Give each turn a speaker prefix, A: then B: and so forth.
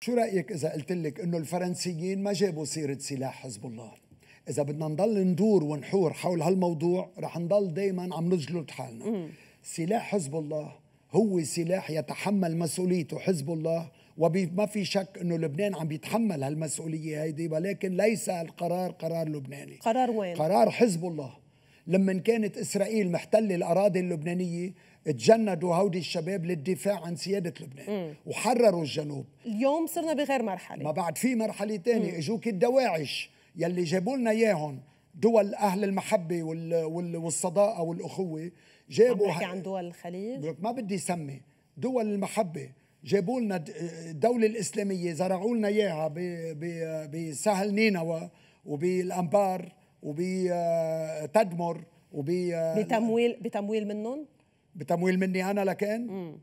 A: شو رأيك إذا قلت لك إنه الفرنسيين ما جابوا سيرة سلاح حزب الله؟ إذا بدنا نضل ندور ونحور حول هالموضوع رح نضل دايما عم نجلد حالنا. سلاح حزب الله هو سلاح يتحمل مسؤوليته حزب الله وما في شك انه لبنان عم بيتحمل هالمسؤوليه هيدي ولكن ليس القرار قرار لبناني قرار وين قرار حزب الله لما كانت إسرائيل محتلة الأراضي اللبنانية تجندوا هودي الشباب للدفاع عن سيادة لبنان مم. وحرروا الجنوب اليوم صرنا بغير مرحلة ما بعد في مرحلة تانية اجوك الدواعش يلي جابوا لنا اياهم دول أهل المحبة وال... وال... والصداقة والأخوة جابوا عم عن دول الخليج ما بدي سمي دول المحبة جابوا لنا الدولة الإسلامية زرعوا لنا إياها بسهل نينوى وبالأنبار وبتدمر وبتمويل بتمويل بتمويل منهم بتمويل مني انا لكان